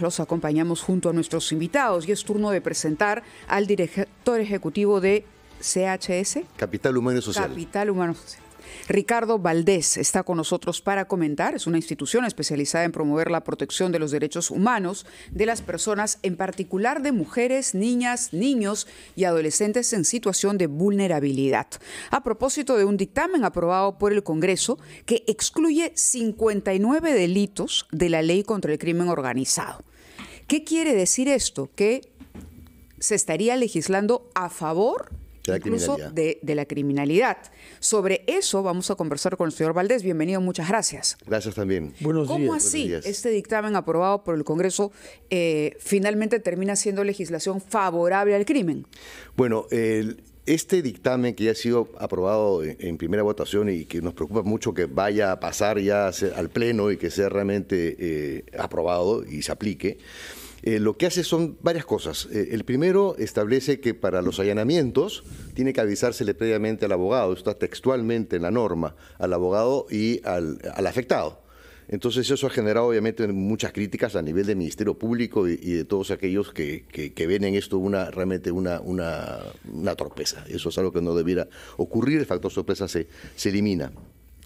los acompañamos junto a nuestros invitados y es turno de presentar al director ejecutivo de CHS. Capital Humano Social. Capital Humano Social. Ricardo Valdés está con nosotros para comentar. Es una institución especializada en promover la protección de los derechos humanos de las personas, en particular de mujeres, niñas, niños y adolescentes en situación de vulnerabilidad. A propósito de un dictamen aprobado por el Congreso que excluye 59 delitos de la ley contra el crimen organizado. ¿Qué quiere decir esto? Que se estaría legislando a favor incluso de, la criminalidad. Sobre eso vamos a conversar con el señor Valdés. Bienvenido, muchas gracias. Gracias también. Buenos ¿Cómo así este dictamen aprobado por el Congreso eh, finalmente termina siendo legislación favorable al crimen? Bueno, este dictamen que ya ha sido aprobado en primera votación y que nos preocupa mucho que vaya a pasar ya al Pleno y que sea realmente eh, aprobado y se aplique, eh, lo que hace son varias cosas. Eh, el primero establece que para los allanamientos tiene que avisársele previamente al abogado, está textualmente en la norma, al abogado y al, afectado. Entonces eso ha generado obviamente muchas críticas a nivel del Ministerio Público y, de todos aquellos que, ven en esto una realmente una, una, torpeza. Eso es algo que no debiera ocurrir, el factor sorpresa se elimina.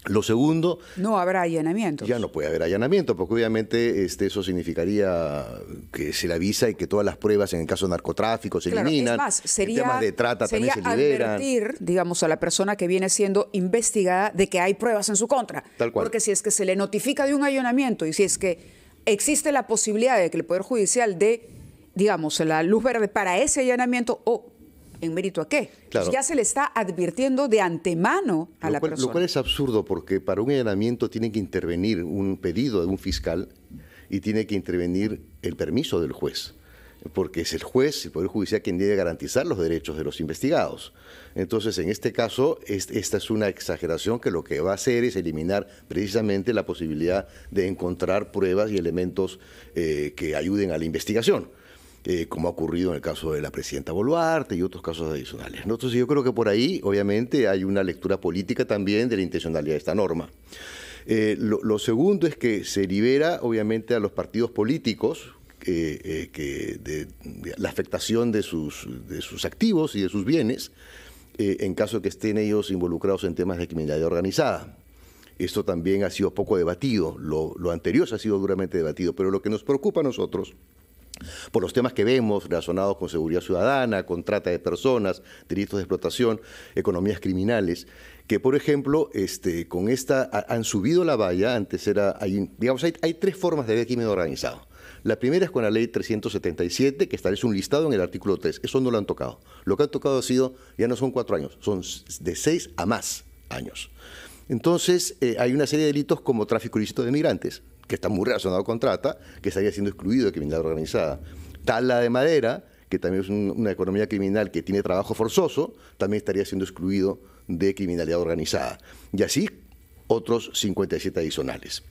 Lo segundo... No habrá allanamiento. Ya no puede haber allanamiento, porque obviamente este, eso significaría que se le avisa y que todas las pruebas en el caso de narcotráfico se eliminan. Es más, sería, advertir, digamos, a la persona que viene siendo investigada de que hay pruebas en su contra. Tal cual. Porque si es que se le notifica de un allanamiento y si es que existe la posibilidad de que el Poder Judicial dé, digamos, la luz verde para ese allanamiento o en mérito a qué. ya se le está advirtiendo de antemano a la persona. Lo cual es absurdo porque para un allanamiento tiene que intervenir un pedido de un fiscal y tiene que intervenir el permiso del juez porque es el juez, el Poder Judicial, quien debe garantizar los derechos de los investigados. Entonces, en este caso, esta es una exageración que lo que va a hacer es eliminar precisamente la posibilidad de encontrar pruebas y elementos eh, que ayuden a la investigación. Eh, como ha ocurrido en el caso de la presidenta Boluarte y otros casos adicionales. Entonces yo creo que por ahí, obviamente, hay una lectura política también de la intencionalidad de esta norma. Eh, lo, segundo es que se libera, obviamente, a los partidos políticos que eh, de, la afectación de sus, de sus activos y de sus bienes en caso de que estén ellos involucrados en temas de criminalidad organizada. Esto también ha sido poco debatido, lo, lo anterior ha sido duramente debatido, pero lo que nos preocupa a nosotros por los temas que vemos relacionados con seguridad ciudadana, con trata de personas, delitos de explotación, economías criminales, que por ejemplo, este, con esta han subido la valla, antes era, digamos, hay, tres formas de ver organizado. La primera es con la ley 377, que establece un listado en el artículo 3. Eso no lo han tocado. Lo que han tocado ha sido, ya no son cuatro años, son de seis a más años. Entonces, eh, hay una serie de delitos como tráfico ilícito de migrantes, que está muy relacionado con trata, que estaría siendo excluido de criminalidad organizada. Tal de madera, que también es una economía criminal que tiene trabajo forzoso, también estaría siendo excluido de criminalidad organizada. Y así otros 57 adicionales.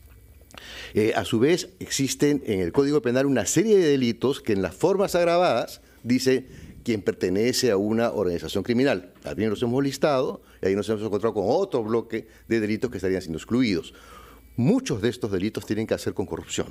Eh, a su vez, existen en el Código Penal una serie de delitos que en las formas agravadas dice quien pertenece a una organización criminal. También los hemos listado y ahí nos hemos encontrado con otro bloque de delitos que estarían siendo excluidos muchos de estos delitos tienen que hacer con corrupción.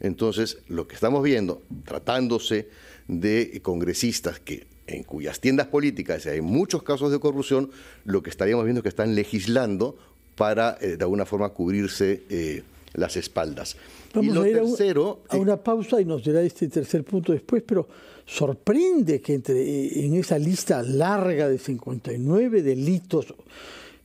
Entonces, lo que estamos viendo, tratándose de congresistas que en cuyas tiendas políticas hay muchos casos de corrupción, lo que estaríamos viendo es que están legislando para, eh, de alguna forma, cubrirse eh, las espaldas. Vamos y lo a ir tercero, a, eh, una pausa y nos dirá este tercer punto después, pero sorprende que entre, en esa lista larga de 59 delitos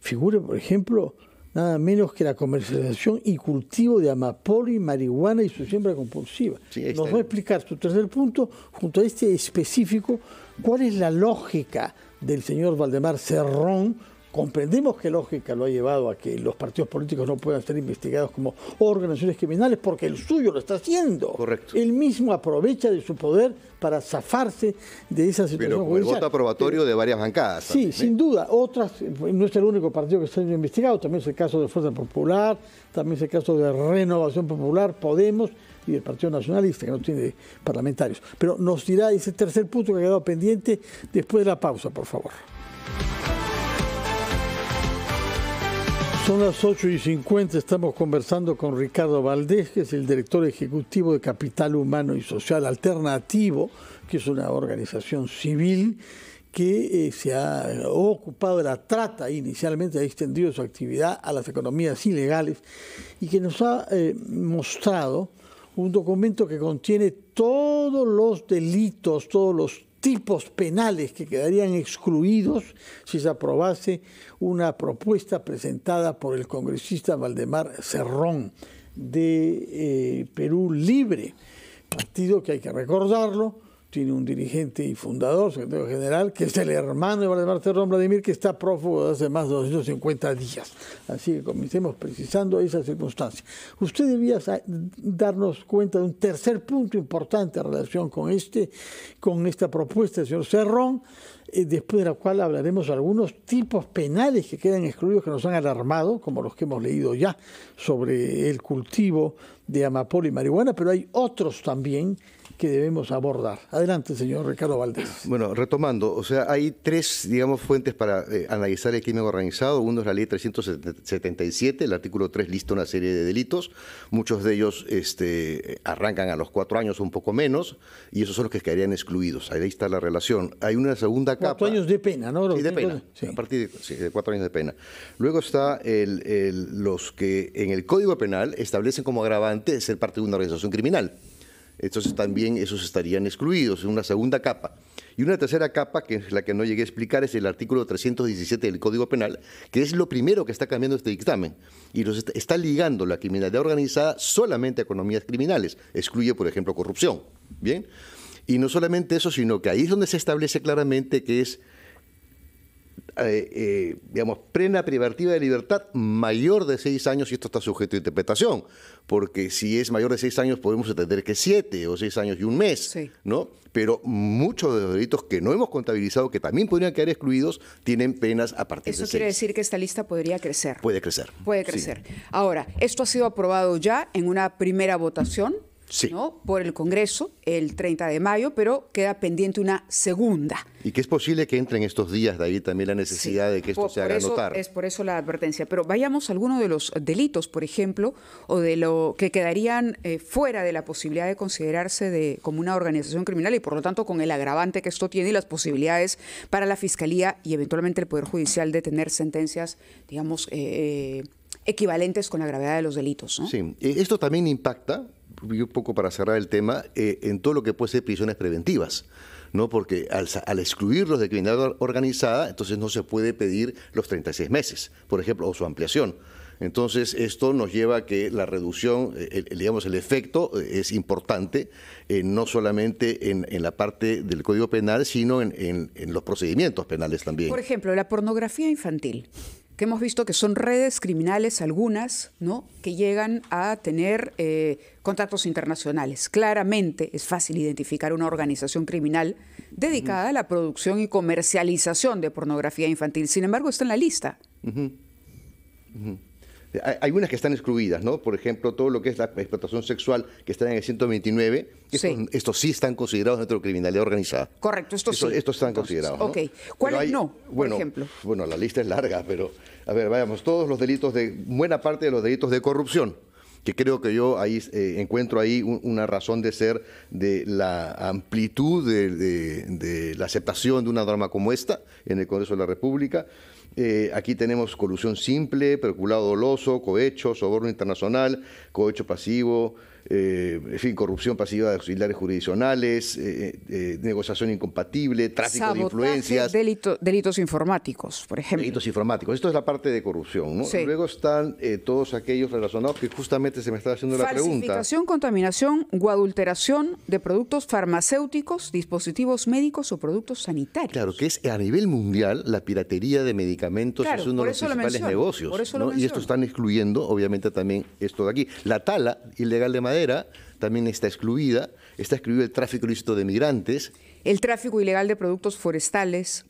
figure, por ejemplo, nada menos que la comercialización y cultivo de amapoli, marihuana y su siembra compulsiva. Nos va a explicar su tercer punto junto a este específico, cuál es la lógica del señor Valdemar Cerrón Comprendemos que lógica lo ha llevado a que los partidos políticos no puedan ser investigados como organizaciones criminales porque el suyo lo está haciendo. Correcto. Él mismo aprovecha de su poder para zafarse de esa situación. Pero el voto aprobatorio de varias bancadas. Sí, sin duda. Otras, no es el único partido que está siendo investigado, también es el caso de Fuerza Popular, también es el caso de Renovación Popular, Podemos y el Partido Nacionalista, que no tiene parlamentarios. Pero nos dirá ese tercer punto que ha quedado pendiente después de la pausa, por favor. Son las 8 y 50, estamos conversando con Ricardo Valdés, que es el director ejecutivo de Capital Humano y Social Alternativo, que es una organización civil que eh, se ha ocupado de la trata inicialmente, ha extendido su actividad a las economías ilegales y que nos ha eh, mostrado un documento que contiene todos los delitos, todos los tipos penales que quedarían excluidos si se aprobase una propuesta presentada por el congresista Valdemar Cerrón de eh, Perú Libre, partido que hay que recordarlo, tiene un dirigente y fundador, secretario general, que es el hermano de Vladimir Cerrón Vladimir, que está prófugo desde hace más de 250 días. Así que comencemos precisando esa circunstancia. Usted debía darnos cuenta de un tercer punto importante en relación con, este, con esta propuesta del señor Cerrón, eh, después de la cual hablaremos de algunos tipos penales que quedan excluidos, que nos han alarmado, como los que hemos leído ya sobre el cultivo de amapola y marihuana, pero hay otros también que debemos abordar. Adelante, señor Ricardo Valdés. Bueno, retomando, o sea, hay tres, digamos, fuentes para eh, analizar el crimen organizado. Uno es la ley 377, el artículo 3 lista una serie de delitos. Muchos de ellos este, arrancan a los cuatro años, un poco menos, y esos son los que quedarían excluidos. Ahí está la relación. Hay una segunda capa. Cuatro años de pena, ¿no? Sí, de pena. A partir de, cuatro años de pena. Luego está el, los que en el Código Penal establecen como agravante ser parte de una organización criminal entonces también esos estarían excluidos, en una segunda capa. Y una tercera capa, que es la que no llegué a explicar, es el artículo 317 del Código Penal, que es lo primero que está cambiando este dictamen. Y los está, ligando la criminalidad organizada solamente a economías criminales. Excluye, por ejemplo, corrupción. ¿Bien? Y no solamente eso, sino que ahí es donde se establece claramente que es eh, eh, digamos, plena privativa de libertad mayor de seis años, y esto está sujeto a interpretación, porque si es mayor de seis años podemos entender que siete o seis años y un mes, ¿no? Pero muchos de los delitos que no hemos contabilizado, que también podrían quedar excluidos, tienen penas a partir de seis. Eso quiere decir que esta lista podría crecer. Puede crecer. Puede crecer. Ahora, esto ha sido aprobado ya en una primera votación por el Congreso el 30 de mayo, pero queda pendiente una segunda. Y que es posible que entren estos días, David, también la necesidad de que esto se haga notar. Es por eso la advertencia. Pero vayamos a alguno de los delitos, por ejemplo, o de lo que quedarían eh, fuera de la posibilidad de considerarse de, como una organización criminal y por lo tanto con el agravante que esto tiene y las posibilidades para la Fiscalía y eventualmente el Poder Judicial de tener sentencias, digamos, eh, eh, equivalentes con la gravedad de los delitos. Sí, esto también impacta un poco para cerrar el tema, eh, en todo lo que puede ser prisiones preventivas. ¿no? Porque al, excluirlos de criminalidad organizada, entonces no se puede pedir los 36 meses, por ejemplo, o su ampliación. Entonces, esto nos lleva a que la reducción, eh, digamos, el efecto eh, es importante, no solamente en, la parte del Código Penal, sino en los procedimientos penales también. Por ejemplo, la pornografía infantil que hemos visto que son redes criminales algunas, ¿no? Que llegan a tener eh, contratos internacionales. Claramente es fácil identificar una organización criminal dedicada a la producción y comercialización de pornografía infantil. Sin embargo, está en la lista. Hay, unas que están excluidas, ¿no? Por ejemplo, todo lo que es la explotación sexual que está en el 129, sí. Estos, sí están considerados dentro de criminalidad organizada. Correcto, estos sí. Estos están considerados. ¿no? Ok. ¿Cuáles no, por ejemplo? Bueno, la lista es larga, pero a ver, vayamos, todos los delitos de, buena parte de los delitos de corrupción que creo que yo ahí eh, encuentro ahí una razón de ser de la amplitud de, de la aceptación de una norma como esta en el Congreso de la República. Eh, aquí tenemos colusión simple, perculado doloso, cohecho, soborno internacional, cohecho pasivo, eh, en fin, corrupción pasiva de auxiliares jurisdiccionales, eh, eh, negociación incompatible, tráfico de influencias. delitos informáticos, por ejemplo. Delitos informáticos. Esto es la parte de corrupción. ¿no? Luego están todos aquellos relacionados que justamente se me está haciendo la pregunta. Falsificación, contaminación o adulteración de productos farmacéuticos, dispositivos médicos o productos sanitarios. Claro, que es a nivel mundial la piratería de medicamentos es uno de los principales negocios. y esto están excluyendo, obviamente, también esto de aquí. La tala ilegal de madera también está excluida. Está excluido el tráfico ilícito de migrantes. El tráfico ilegal de productos forestales.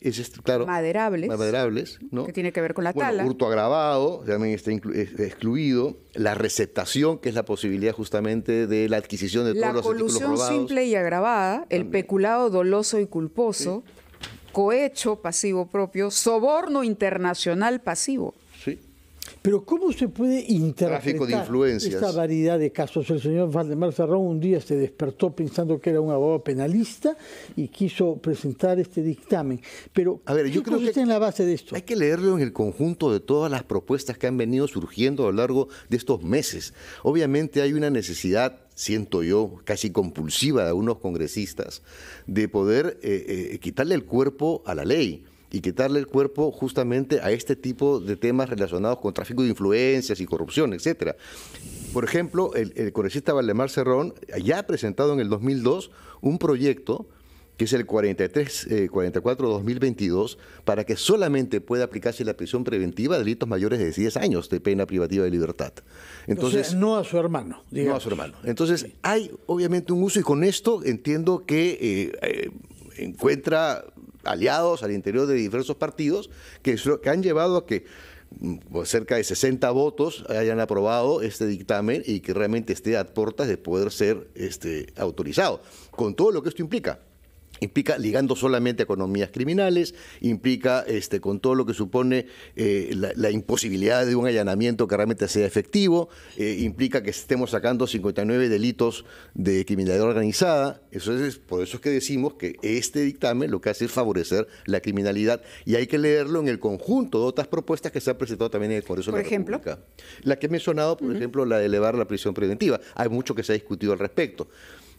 maderables. Que tiene que ver con la tala? tala. Hurto agravado también está excluido. La receptación, que es la posibilidad justamente de la adquisición de todos los artículos La colusión simple y agravada, el peculado doloso y culposo, cohecho pasivo propio, soborno internacional pasivo. Sí. Pero ¿cómo se puede interpretar esta variedad de casos? El señor Valdemar Serrón un día se despertó pensando que era un abogado penalista y quiso presentar este dictamen. Pero a ver, yo creo que en la base de esto? Hay que leerlo en el conjunto de todas las propuestas que han venido surgiendo a lo largo de estos meses. Obviamente hay una necesidad siento yo, casi compulsiva de algunos congresistas, de poder eh, eh, quitarle el cuerpo a la ley y quitarle el cuerpo justamente a este tipo de temas relacionados con tráfico de influencias y corrupción, etcétera. Por ejemplo, el, congresista Valdemar Cerrón ya ha presentado en el 2002 un proyecto que es el 43, 44 2022, para que solamente pueda aplicarse la prisión preventiva a delitos mayores de 10 años de pena privativa de libertad. Entonces, no a su hermano. Digamos. No a su hermano. Entonces, hay obviamente un uso y con esto entiendo que eh, eh, encuentra aliados al interior de diversos partidos que, han llevado a que mm, pues, cerca de 60 votos hayan aprobado este dictamen y que realmente esté a puertas de poder ser este, autorizado, con todo lo que esto implica implica ligando solamente a economías criminales, implica este, con todo lo que supone eh, la, imposibilidad de un allanamiento que realmente sea efectivo, eh, implica que estemos sacando 59 delitos de criminalidad organizada. Eso por eso es que decimos que este dictamen lo que hace es favorecer la criminalidad y hay que leerlo en el conjunto de otras propuestas que se han presentado también en el Congreso por la ejemplo? La que he mencionado, por ejemplo, la de elevar la prisión preventiva. Hay mucho que se ha discutido al respecto.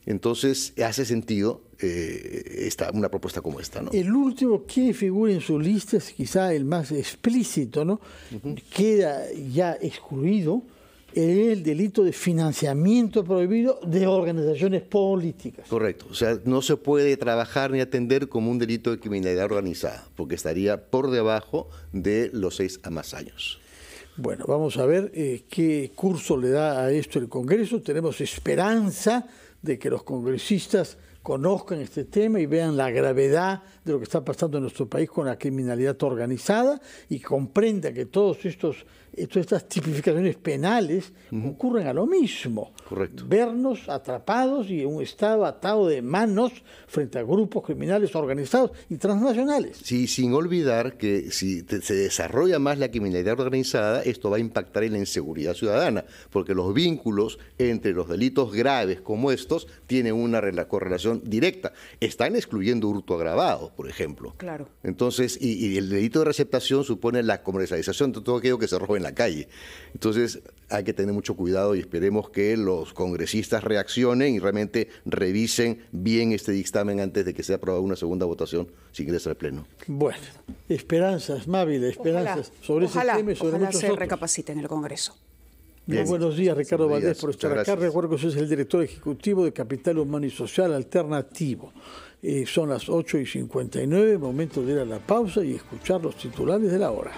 Entonces hace sentido eh, esta, una propuesta como esta. ¿no? El último que figura en su lista es quizá el más explícito, ¿no? Queda ya excluido el delito de financiamiento prohibido de organizaciones políticas. Correcto, o sea, no se puede trabajar ni atender como un delito de criminalidad organizada, porque estaría por debajo de los seis a más años. Bueno, vamos a ver eh, qué curso le da a esto el Congreso. Tenemos esperanza de que los congresistas conozcan este tema y vean la gravedad de lo que está pasando en nuestro país con la criminalidad organizada y comprenda que todos estos estas tipificaciones penales ocurren a lo mismo. Correcto. Vernos atrapados y en un estado atado de manos frente a grupos criminales organizados y transnacionales. Sí, sin olvidar que si se desarrolla más la criminalidad organizada, esto va a impactar en la inseguridad ciudadana, porque los vínculos entre los delitos graves como estos tienen una correlación directa. Están excluyendo hurto agravado, por ejemplo. Claro. Entonces, y, el delito de receptación supone la comercialización de todo aquello que se roba en la calle. Entonces, hay que tener mucho cuidado y esperemos que los congresistas reaccionen y realmente revisen bien este dictamen antes de que sea aprobada una segunda votación sin ingresa al Pleno. Bueno, esperanzas, Mávil, esperanzas sobre ese tema y sobre se recapacite en el Congreso. Bien. Muy buenos días, Ricardo Valdés, por estar acá. Recuerdo que es el director ejecutivo de Capital Humano y Social Alternativo. Eh, son las 8 y 59, momento de ir a la pausa y escuchar los titulares de la hora.